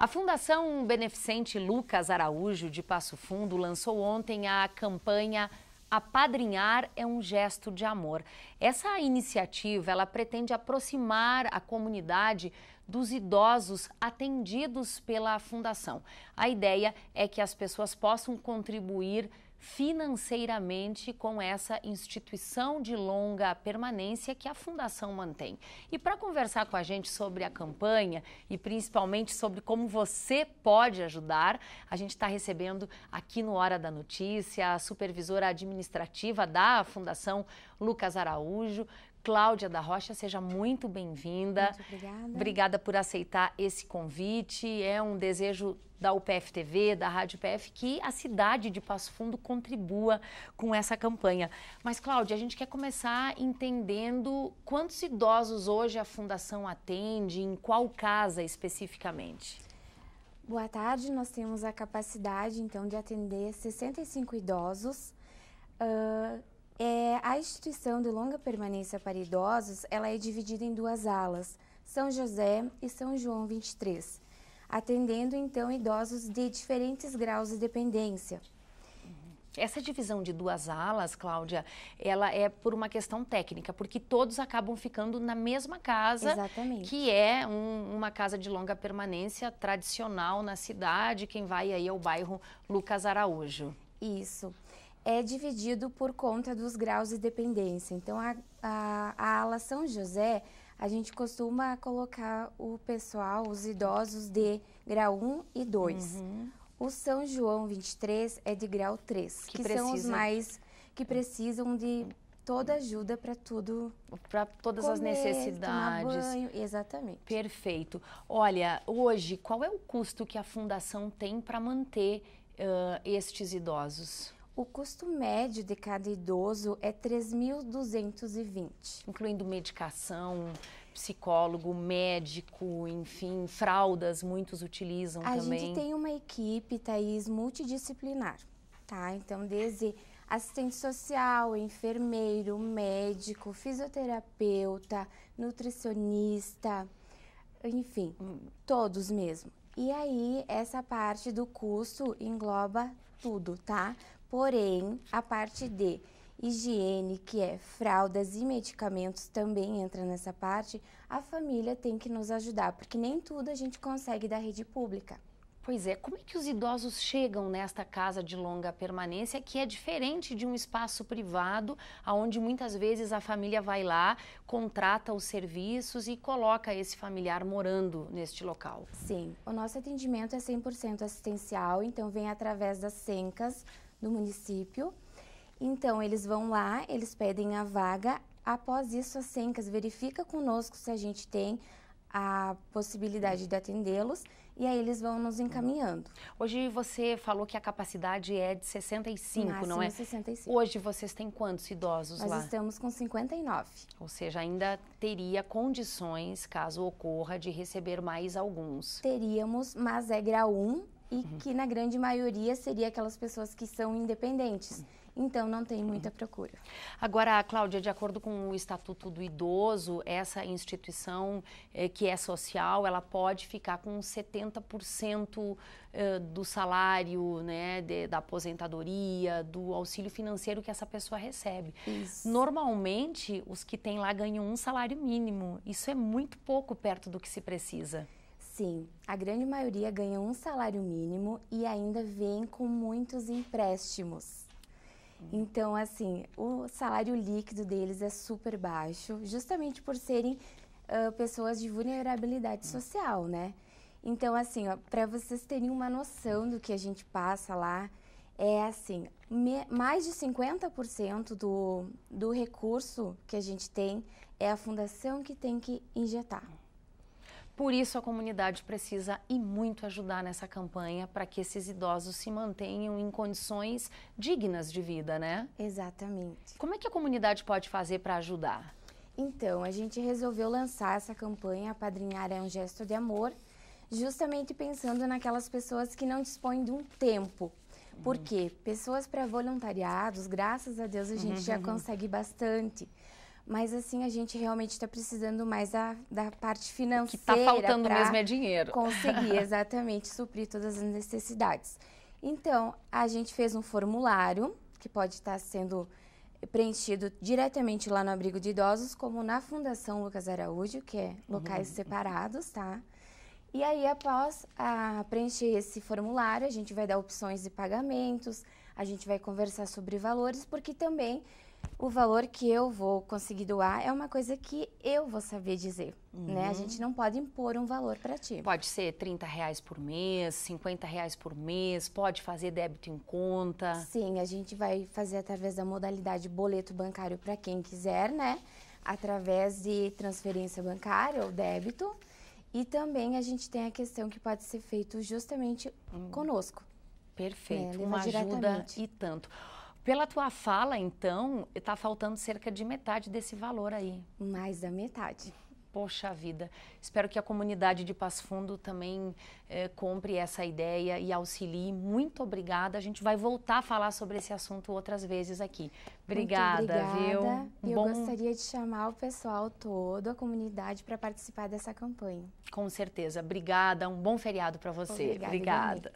A Fundação Beneficente Lucas Araújo de Passo Fundo lançou ontem a campanha Apadrinhar é um gesto de amor. Essa iniciativa, ela pretende aproximar a comunidade dos idosos atendidos pela fundação. A ideia é que as pessoas possam contribuir financeiramente com essa instituição de longa permanência que a Fundação mantém. E para conversar com a gente sobre a campanha e principalmente sobre como você pode ajudar, a gente está recebendo aqui no Hora da Notícia a supervisora administrativa da Fundação, Lucas Araújo. Cláudia da Rocha, seja muito bem-vinda. Muito obrigada. Obrigada por aceitar esse convite. É um desejo da UPF TV, da Rádio PF, que a cidade de Passo Fundo contribua com essa campanha. Mas, Cláudia, a gente quer começar entendendo quantos idosos hoje a Fundação atende, em qual casa especificamente? Boa tarde, nós temos a capacidade, então, de atender 65 idosos. Uh é, a instituição de longa permanência para idosos ela é dividida em duas alas, São José e São João 23, atendendo então idosos de diferentes graus de dependência. Essa divisão de duas alas, Cláudia, ela é por uma questão técnica, porque todos acabam ficando na mesma casa, Exatamente. que é um, uma casa de longa permanência tradicional na cidade. Quem vai aí é o bairro Lucas Araújo. Isso é dividido por conta dos graus de dependência. Então, a, a, a ala São José, a gente costuma colocar o pessoal, os idosos de grau 1 e 2. Uhum. O São João 23 é de grau 3, que, que precisa... são os mais que precisam de toda ajuda para tudo. Para todas comer, as necessidades. Banho, exatamente. Perfeito. Olha, hoje, qual é o custo que a fundação tem para manter uh, estes idosos? O custo médio de cada idoso é 3.220, incluindo medicação, psicólogo, médico, enfim, fraldas, muitos utilizam a também. A gente tem uma equipe, Thaís, multidisciplinar, tá? Então, desde assistente social, enfermeiro, médico, fisioterapeuta, nutricionista, enfim, hum. todos mesmo. E aí, essa parte do custo engloba tudo, tá? Porém, a parte de higiene, que é fraldas e medicamentos, também entra nessa parte, a família tem que nos ajudar, porque nem tudo a gente consegue da rede pública. Pois é, como é que os idosos chegam nesta casa de longa permanência, que é diferente de um espaço privado, onde muitas vezes a família vai lá, contrata os serviços e coloca esse familiar morando neste local? Sim, o nosso atendimento é 100% assistencial, então vem através das SENCAS, do município. Então, eles vão lá, eles pedem a vaga. Após isso, a Sencas verifica conosco se a gente tem a possibilidade de atendê-los e aí eles vão nos encaminhando. Hoje você falou que a capacidade é de 65, Máximo não é? 65. Hoje vocês têm quantos idosos Nós lá? Nós estamos com 59. Ou seja, ainda teria condições, caso ocorra, de receber mais alguns. Teríamos, mas é grau 1, e uhum. que na grande maioria seria aquelas pessoas que são independentes. Então não tem uhum. muita procura. Agora, Cláudia, de acordo com o Estatuto do Idoso, essa instituição eh, que é social, ela pode ficar com 70% eh, do salário, né, de, da aposentadoria, do auxílio financeiro que essa pessoa recebe. Isso. Normalmente, os que têm lá ganham um salário mínimo. Isso é muito pouco perto do que se precisa. Sim, a grande maioria ganha um salário mínimo e ainda vem com muitos empréstimos. Então, assim, o salário líquido deles é super baixo, justamente por serem uh, pessoas de vulnerabilidade social, né? Então, assim, para vocês terem uma noção do que a gente passa lá, é assim, me, mais de 50% do, do recurso que a gente tem é a fundação que tem que injetar. Por isso, a comunidade precisa e muito ajudar nessa campanha para que esses idosos se mantenham em condições dignas de vida, né? Exatamente. Como é que a comunidade pode fazer para ajudar? Então, a gente resolveu lançar essa campanha Padrinhar é um Gesto de Amor, justamente pensando naquelas pessoas que não dispõem de um tempo. Por hum. quê? Pessoas para voluntariados, graças a Deus a gente uhum. já consegue bastante. Mas assim, a gente realmente está precisando mais da, da parte financeira. O que está faltando mesmo é dinheiro. Conseguir exatamente suprir todas as necessidades. Então, a gente fez um formulário que pode estar tá sendo preenchido diretamente lá no abrigo de idosos, como na Fundação Lucas Araújo, que é locais uhum. separados, tá? E aí, após a, preencher esse formulário, a gente vai dar opções de pagamentos, a gente vai conversar sobre valores, porque também o valor que eu vou conseguir doar é uma coisa que eu vou saber dizer, uhum. né? A uhum. gente não pode impor um valor para ti. Pode ser 30 reais por mês, 50 reais por mês, pode fazer débito em conta. Sim, a gente vai fazer através da modalidade boleto bancário para quem quiser, né? Através de transferência bancária ou débito. E também a gente tem a questão que pode ser feito justamente uhum. conosco. Perfeito, né? uma ajuda e tanto. Pela tua fala, então, está faltando cerca de metade desse valor aí. Mais da metade. Poxa vida, espero que a comunidade de Passo Fundo também eh, compre essa ideia e auxilie. Muito obrigada. A gente vai voltar a falar sobre esse assunto outras vezes aqui. Obrigada, obrigada. viu? Um eu bom... gostaria de chamar o pessoal todo, a comunidade, para participar dessa campanha. Com certeza. Obrigada. Um bom feriado para você. Obrigada. obrigada.